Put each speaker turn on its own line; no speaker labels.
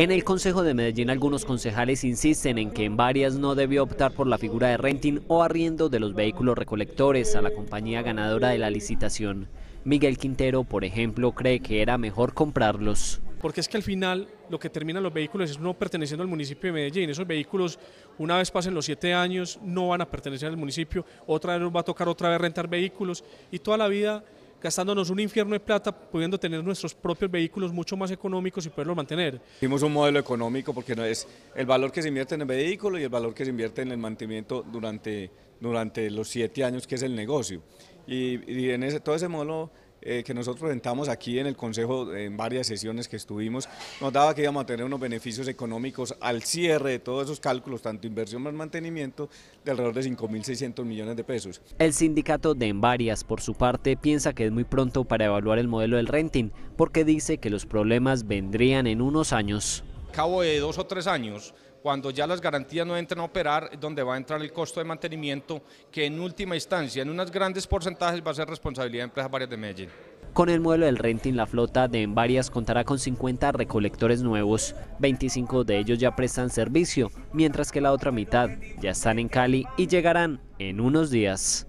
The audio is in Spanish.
En el Consejo de Medellín algunos concejales insisten en que en varias no debió optar por la figura de renting o arriendo de los vehículos recolectores a la compañía ganadora de la licitación. Miguel Quintero, por ejemplo, cree que era mejor comprarlos.
Porque es que al final lo que terminan los vehículos es no perteneciendo al municipio de Medellín. Esos vehículos, una vez pasen los siete años, no van a pertenecer al municipio. Otra vez nos va a tocar otra vez rentar vehículos y toda la vida gastándonos un infierno de plata, pudiendo tener nuestros propios vehículos mucho más económicos y poderlos mantener.
Hicimos un modelo económico porque no es el valor que se invierte en el vehículo y el valor que se invierte en el mantenimiento durante, durante los siete años que es el negocio. Y, y en ese, todo ese modelo eh, que nosotros presentamos aquí en el Consejo en varias sesiones que estuvimos, nos daba que íbamos a tener unos beneficios económicos al cierre de todos esos cálculos, tanto inversión más mantenimiento, de alrededor de 5.600 millones de pesos.
El sindicato de Envarias, por su parte, piensa que es muy pronto para evaluar el modelo del renting, porque dice que los problemas vendrían en unos años
cabo de dos o tres años, cuando ya las garantías no entren a operar, donde va a entrar el costo de mantenimiento, que en última instancia, en unas grandes porcentajes, va a ser responsabilidad de empresas varias de Medellín.
Con el modelo del renting, la flota de Varias contará con 50 recolectores nuevos, 25 de ellos ya prestan servicio, mientras que la otra mitad ya están en Cali y llegarán en unos días.